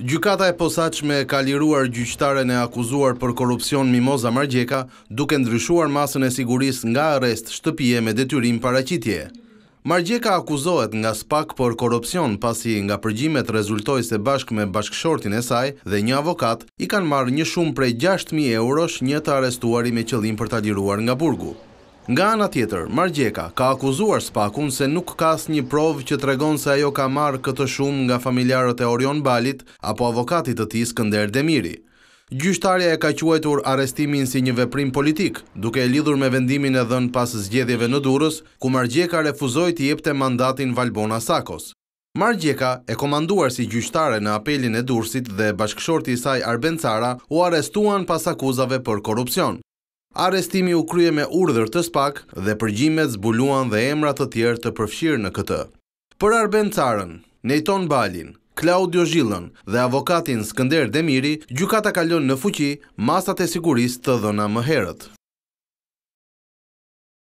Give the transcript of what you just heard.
Gjykata e posaqme ka liruar gjyqtaren e akuzuar për korupcion Mimoza Margjeka, duke ndryshuar masën e siguris nga arrest shtëpije me detyrim paracitje. Margjeka akuzohet nga spak për korupcion pasi nga përgjimet rezultoj se bashk me bashkëshortin e saj dhe një avokat i kanë marrë një shumë prej 6.000 eurosh një të arestuari me qëllim për të liruar nga burgu. Nga anë atjetër, Margjeka ka akuzuar spakun se nuk ka asë një provë që të regon se ajo ka marrë këtë shumë nga familjarët e Orion Balit apo avokatit të ti Skander Demiri. Gjyshtarja e ka quajtur arestimin si një veprim politik, duke e lidhur me vendimin e dhën pas zgjedhjeve në durës, ku Margjeka refuzoj të jepte mandatin Valbona Sakos. Margjeka e komanduar si gjyshtare në apelin e dursit dhe bashkëshorti saj Arbencara u arestuan pas akuzave për korupcion. Arestimi u krye me urdhër të spak dhe përgjimet zbuluan dhe emrat të tjerë të përfshirë në këtë. Për Arben Carën, Nejton Balin, Klaudio Zhillën dhe avokatin Skënder Demiri, gjukata kalon në fuqi masat e siguris të dhëna më herët.